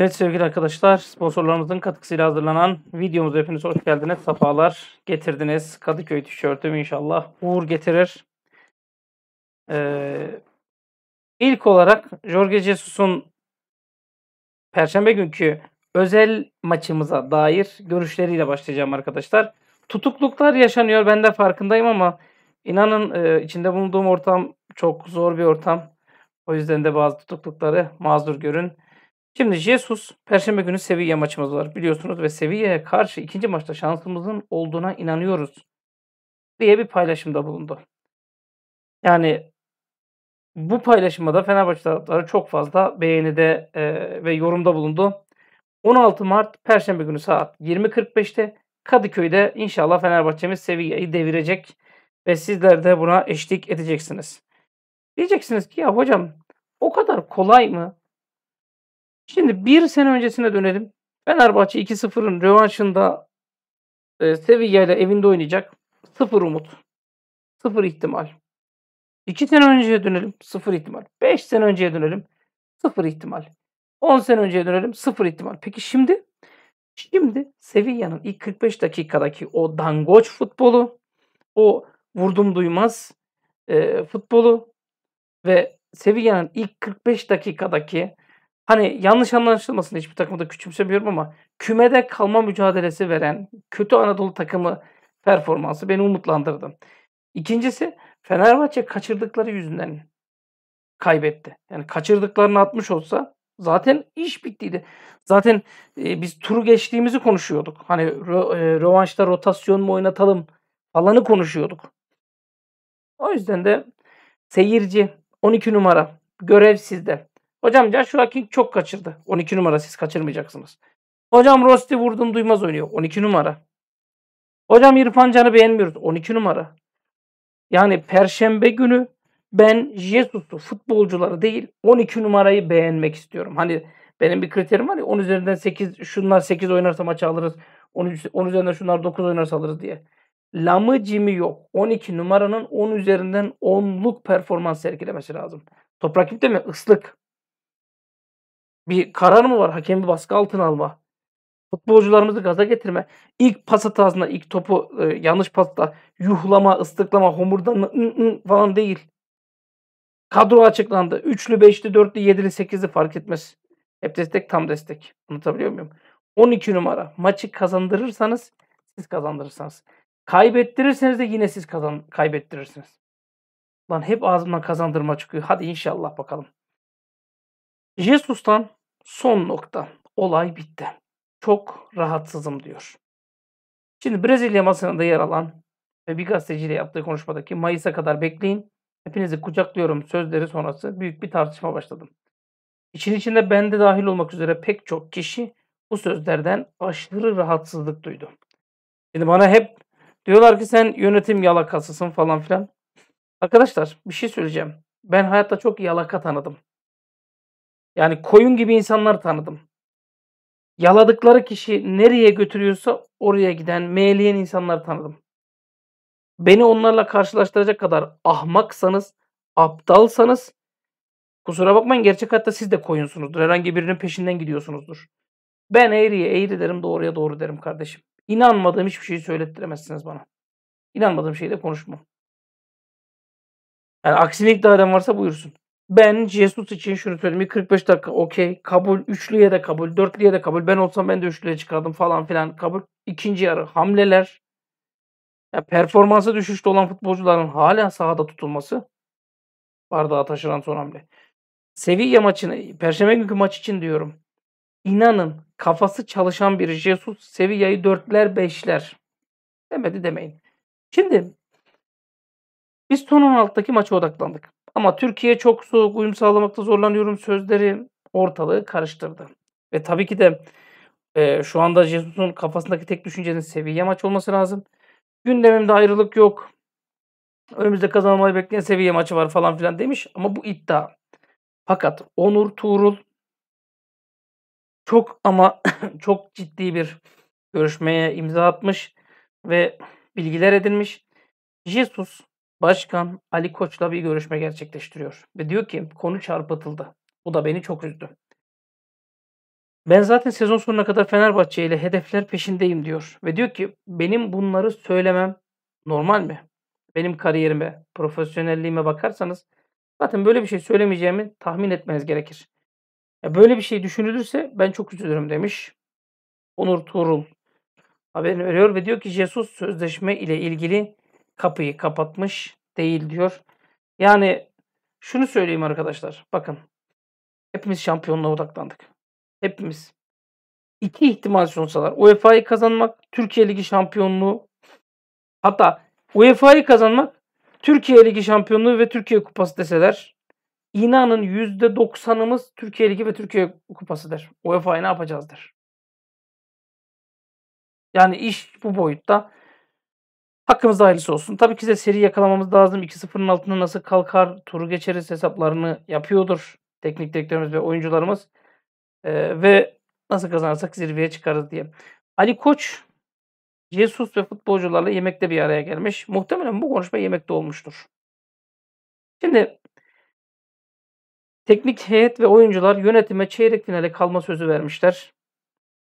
Evet sevgili arkadaşlar, sponsorlarımızın katkısıyla hazırlanan videomuza hepiniz hoş geldiniz. Safalar getirdiniz. Kadıköy tişörtüm inşallah uğur getirir. Ee, ilk olarak Jorge Jesus'un Perşembe günkü özel maçımıza dair görüşleriyle başlayacağım arkadaşlar. Tutukluklar yaşanıyor, ben de farkındayım ama inanın e, içinde bulunduğum ortam çok zor bir ortam. O yüzden de bazı tutuklukları mazur görün. Şimdi Jesus Perşembe günü Sevilla maçımız var biliyorsunuz ve Sevilla'ya karşı ikinci maçta şansımızın olduğuna inanıyoruz diye bir paylaşımda bulundu. Yani bu paylaşımda da Fenerbahçe taraftarı çok fazla beğenide e, ve yorumda bulundu. 16 Mart Perşembe günü saat 20.45'te Kadıköy'de inşallah Fenerbahçe'miz Sevilla'yı devirecek ve sizler de buna eşlik edeceksiniz. Diyeceksiniz ki ya hocam o kadar kolay mı Şimdi bir sene öncesine dönelim. Fenerbahçe 2-0'ın rövanşında e, Sevilla ile evinde oynayacak. Sıfır umut. Sıfır ihtimal. 2 sene önceye dönelim. Sıfır ihtimal. 5 sene önceye dönelim. Sıfır ihtimal. 10 sene önceye dönelim. Sıfır ihtimal. Peki şimdi? Şimdi Sevilla'nın ilk 45 dakikadaki o dangoç futbolu, o vurdum duymaz e, futbolu ve Sevilla'nın ilk 45 dakikadaki hani yanlış anlaşılmasın hiçbir takımı da küçümsemiyorum ama kümede kalma mücadelesi veren kötü Anadolu takımı performansı beni umutlandırdı. İkincisi Fenerbahçe kaçırdıkları yüzünden kaybetti. Yani kaçırdıklarını atmış olsa zaten iş bittiydi. Zaten e, biz turu geçtiğimizi konuşuyorduk. Hani ro- e, rövanşta rotasyon mu oynatalım falanı konuşuyorduk. O yüzden de seyirci 12 numara görev sizde. Hocam Joshua King çok kaçırdı. 12 numara siz kaçırmayacaksınız. Hocam Rosti vurdum duymaz oynuyor. 12 numara. Hocam İrfan Can'ı beğenmiyoruz. 12 numara. Yani perşembe günü ben Jesus'u futbolcuları değil 12 numarayı beğenmek istiyorum. Hani benim bir kriterim var ya 10 üzerinden 8 şunlar 8 oynarsa maçı alırız. 10, 10 üzerinden şunlar 9 oynarsa alırız diye. Lamı cimi yok. 12 numaranın 10 üzerinden 10'luk performans sergilemesi lazım. Toprak ip de mi? Islık bir karar mı var? Hakemi baskı altına alma. Futbolcularımızı gaza getirme. İlk pas hatasında, ilk topu e, yanlış pasta yuhlama, ıslıklama, homurdanma ın ın falan değil. Kadro açıklandı. Üçlü, beşli, dörtlü, yedili, sekizli fark etmez. Hep destek, tam destek. Anlatabiliyor muyum? 12 numara. Maçı kazandırırsanız siz kazandırırsanız. Kaybettirirseniz de yine siz kazan kaybettirirsiniz. Lan hep ağzımdan kazandırma çıkıyor. Hadi inşallah bakalım. Jesus'tan Son nokta. Olay bitti. Çok rahatsızım diyor. Şimdi Brezilya masasında yer alan ve bir gazeteciyle yaptığı konuşmadaki Mayıs'a kadar bekleyin. Hepinizi kucaklıyorum sözleri sonrası büyük bir tartışma başladım. İçin içinde ben de dahil olmak üzere pek çok kişi bu sözlerden aşırı rahatsızlık duydu. Şimdi bana hep diyorlar ki sen yönetim yalakasısın falan filan. Arkadaşlar bir şey söyleyeceğim. Ben hayatta çok yalaka tanıdım. Yani koyun gibi insanlar tanıdım. Yaladıkları kişi nereye götürüyorsa oraya giden meğleyen insanlar tanıdım. Beni onlarla karşılaştıracak kadar ahmaksanız, aptalsanız kusura bakmayın gerçek hayatta siz de koyunsunuzdur. Herhangi birinin peşinden gidiyorsunuzdur. Ben eğriye eğri derim doğruya doğru derim kardeşim. İnanmadığım hiçbir şeyi söylettiremezsiniz bana. İnanmadığım şeyde konuşmam. Yani aksini iddia eden varsa buyursun ben Jesus için şunu söyleyeyim. 45 dakika okey. Kabul. Üçlüye de kabul. Dörtlüye de kabul. Ben olsam ben de üçlüye çıkardım falan filan. Kabul. İkinci yarı hamleler. Ya performansa düşüşte olan futbolcuların hala sahada tutulması. Bardağa taşıran son hamle. Sevilla maçını, Perşembe günkü maç için diyorum. İnanın kafası çalışan bir Jesus Sevilla'yı dörtler beşler. Demedi demeyin. Şimdi biz son 16'daki maça odaklandık. Ama Türkiye çok soğuk, uyum sağlamakta zorlanıyorum sözleri ortalığı karıştırdı. Ve tabii ki de e, şu anda Jesus'un kafasındaki tek düşüncenin seviye maç olması lazım. Gündemimde ayrılık yok. Önümüzde kazanmayı bekleyen seviye maçı var falan filan demiş ama bu iddia. Fakat Onur Tuğrul çok ama çok ciddi bir görüşmeye imza atmış ve bilgiler edinmiş. Jesus Başkan Ali Koç'la bir görüşme gerçekleştiriyor ve diyor ki konu çarpıtıldı. Bu da beni çok üzdü. Ben zaten sezon sonuna kadar Fenerbahçe ile hedefler peşindeyim diyor ve diyor ki benim bunları söylemem normal mi? Benim kariyerime, profesyonelliğime bakarsanız zaten böyle bir şey söylemeyeceğimi tahmin etmeniz gerekir. Ya böyle bir şey düşünülürse ben çok üzülürüm demiş. Onur Tuğrul haberini veriyor ve diyor ki Jesus sözleşme ile ilgili kapıyı kapatmış değil diyor. Yani şunu söyleyeyim arkadaşlar. Bakın. Hepimiz şampiyonluğa odaklandık. Hepimiz. İki ihtimal sunsalar. UEFA'yı kazanmak, Türkiye Ligi şampiyonluğu. Hatta UEFA'yı kazanmak, Türkiye Ligi şampiyonluğu ve Türkiye Kupası deseler. İnanın %90'ımız Türkiye Ligi ve Türkiye Kupası der. UEFA'yı ne yapacağız der. Yani iş bu boyutta. Hakkımızda hayırlısı olsun. Tabii ki de seri yakalamamız lazım. 2-0'ın altında nasıl kalkar, turu geçeriz hesaplarını yapıyordur teknik direktörümüz ve oyuncularımız. Ee, ve nasıl kazanırsak zirveye çıkarız diye. Ali Koç, Jesus ve futbolcularla yemekte bir araya gelmiş. Muhtemelen bu konuşma yemekte olmuştur. Şimdi teknik heyet ve oyuncular yönetime çeyrek finale kalma sözü vermişler.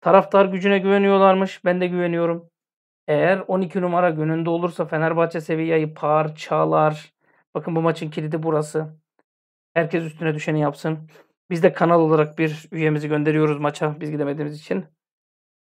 Taraftar gücüne güveniyorlarmış. Ben de güveniyorum. Eğer 12 numara gününde olursa Fenerbahçe Sevilla'yı parçalar. Bakın bu maçın kilidi burası. Herkes üstüne düşeni yapsın. Biz de kanal olarak bir üyemizi gönderiyoruz maça biz gidemediğimiz için.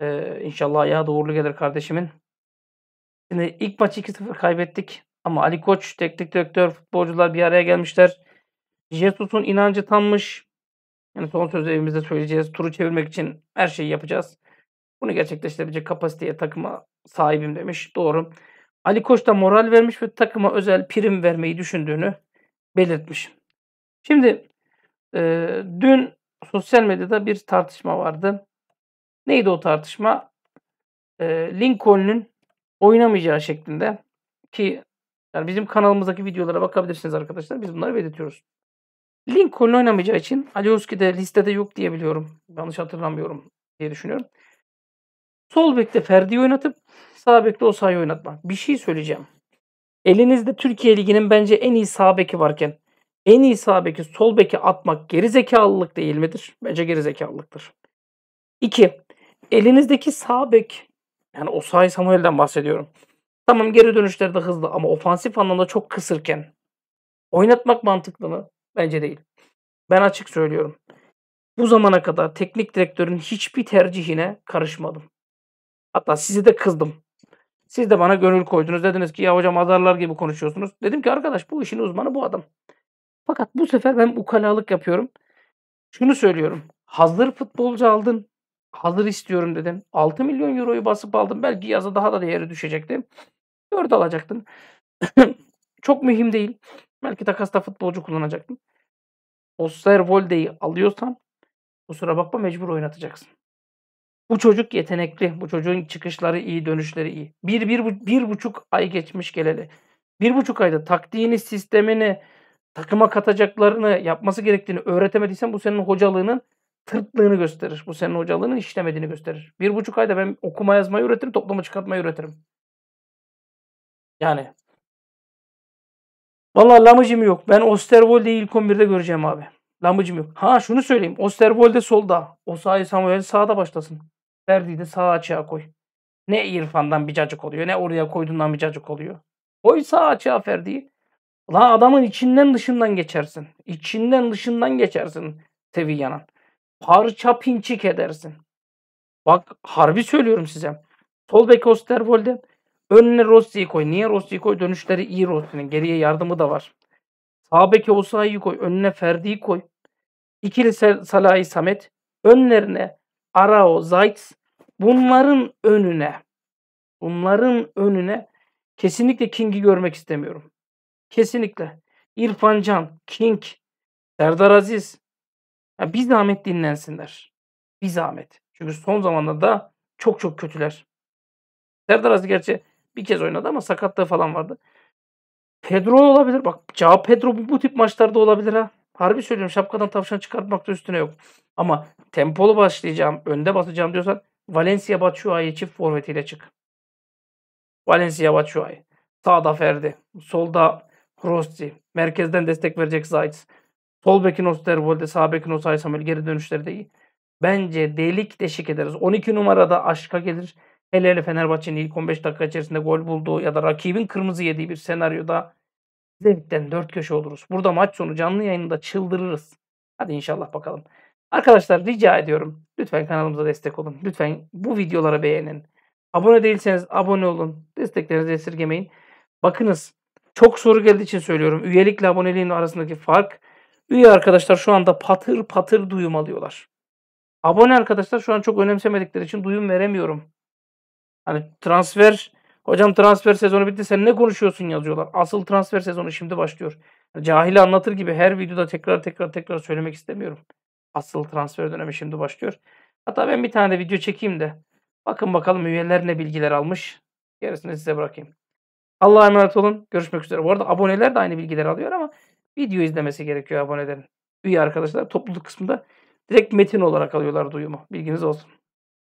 Ee, inşallah ayağı da uğurlu gelir kardeşimin. Şimdi ilk maçı 2-0 kaybettik. Ama Ali Koç, teknik direktör, futbolcular bir araya gelmişler. Jesus'un inancı tammış. Yani son sözü evimizde söyleyeceğiz. Turu çevirmek için her şeyi yapacağız. Bunu gerçekleştirebilecek kapasiteye takıma sahibim demiş. Doğru. Ali Koç da moral vermiş ve takıma özel prim vermeyi düşündüğünü belirtmiş. Şimdi e, dün sosyal medyada bir tartışma vardı. Neydi o tartışma? E, Lincoln'un oynamayacağı şeklinde ki yani bizim kanalımızdaki videolara bakabilirsiniz arkadaşlar. Biz bunları belirtiyoruz. Lincoln oynamayacağı için Alioski de listede yok diye biliyorum. Yanlış hatırlamıyorum diye düşünüyorum. Sol bekte Ferdi oynatıp sağ bekte Osayi oynatmak. Bir şey söyleyeceğim. Elinizde Türkiye Ligi'nin bence en iyi sağ beki varken en iyi sağ beki sol beki atmak geri zekalılık değil midir? Bence geri zekalılıktır. 2. Elinizdeki sağ bek yani Osayi Samuel'den bahsediyorum. Tamam geri dönüşleri de hızlı ama ofansif anlamda çok kısırken oynatmak mantıklı mı? Bence değil. Ben açık söylüyorum. Bu zamana kadar teknik direktörün hiçbir tercihine karışmadım. Hatta sizi de kızdım. Siz de bana gönül koydunuz. Dediniz ki ya hocam azarlar gibi konuşuyorsunuz. Dedim ki arkadaş bu işin uzmanı bu adam. Fakat bu sefer ben ukalalık yapıyorum. Şunu söylüyorum. Hazır futbolcu aldın. Hazır istiyorum dedin. 6 milyon euroyu basıp aldın. Belki yazı daha da değeri düşecekti. 4 alacaktın. Çok mühim değil. Belki takasta futbolcu kullanacaktın. Voldeyi alıyorsan kusura bakma mecbur oynatacaksın. Bu çocuk yetenekli. Bu çocuğun çıkışları iyi, dönüşleri iyi. Bir, bir, bir buçuk ay geçmiş geleli. Bir buçuk ayda taktiğini, sistemini, takıma katacaklarını, yapması gerektiğini öğretemediysen bu senin hocalığının tırtlığını gösterir. Bu senin hocalığının işlemediğini gösterir. Bir buçuk ayda ben okuma yazmayı öğretirim, toplama çıkartmayı öğretirim. Yani. vallahi lamıcım yok. Ben Osterwolde'yi ilk 11'de göreceğim abi. Lambıcım yok. Ha şunu söyleyeyim. Osterwolde solda. Osayi Samuel sağda başlasın. Verdiği de sağ açığa koy. Ne İrfan'dan bir cacık oluyor ne oraya koyduğundan bir cacık oluyor. Koy sağ açığa Ferdi'yi. La adamın içinden dışından geçersin. İçinden dışından geçersin Sevilla'nın. Parça pinçik edersin. Bak harbi söylüyorum size. Sol bek Osterwold'e önüne Rossi'yi koy. Niye Rossi'yi koy? Dönüşleri iyi Rossi'nin. Geriye yardımı da var. Sağ beke Osayi'yi koy. Önüne Ferdi'yi koy. İkili Salah'ı Samet. Önlerine Arao, Zayt, bunların önüne bunların önüne kesinlikle King'i görmek istemiyorum. Kesinlikle. İrfan Can, King, Serdar Aziz. Ya bir zahmet dinlensinler. Bir zahmet. Çünkü son zamanlarda çok çok kötüler. Serdar Aziz gerçi bir kez oynadı ama sakatlığı falan vardı. Pedro olabilir. Bak Cao Pedro bu, bu tip maçlarda olabilir ha. Harbi söylüyorum şapkadan tavşan çıkartmakta üstüne yok. Ama tempolu başlayacağım, önde basacağım diyorsan Valencia Batshuayi çift forvetiyle çık. Valencia Batshuayi. Sağda Ferdi. Solda Rossi. Merkezden destek verecek Zayt. Sol bekin Osterwolde, sağ bekin Osay Samuel. Geri dönüşleri de iyi. Bence delik deşik ederiz. 12 numarada aşka gelir. Hele hele Fenerbahçe'nin ilk 15 dakika içerisinde gol bulduğu ya da rakibin kırmızı yediği bir senaryoda zevkten dört köşe oluruz. Burada maç sonu canlı yayında çıldırırız. Hadi inşallah bakalım. Arkadaşlar rica ediyorum. Lütfen kanalımıza destek olun. Lütfen bu videoları beğenin. Abone değilseniz abone olun. Desteklerinizi esirgemeyin. Bakınız çok soru geldiği için söylüyorum. Üyelikle aboneliğin arasındaki fark. Üye arkadaşlar şu anda patır patır duyum alıyorlar. Abone arkadaşlar şu an çok önemsemedikleri için duyum veremiyorum. Hani transfer hocam transfer sezonu bitti sen ne konuşuyorsun yazıyorlar. Asıl transfer sezonu şimdi başlıyor. Cahili anlatır gibi her videoda tekrar tekrar tekrar söylemek istemiyorum asıl transfer dönemi şimdi başlıyor. Hatta ben bir tane de video çekeyim de bakın bakalım üyeler ne bilgiler almış. Gerisini size bırakayım. Allah'a emanet olun. Görüşmek üzere. Bu arada aboneler de aynı bilgiler alıyor ama video izlemesi gerekiyor abonelerin. Üye arkadaşlar topluluk kısmında direkt metin olarak alıyorlar duyumu. Bilginiz olsun.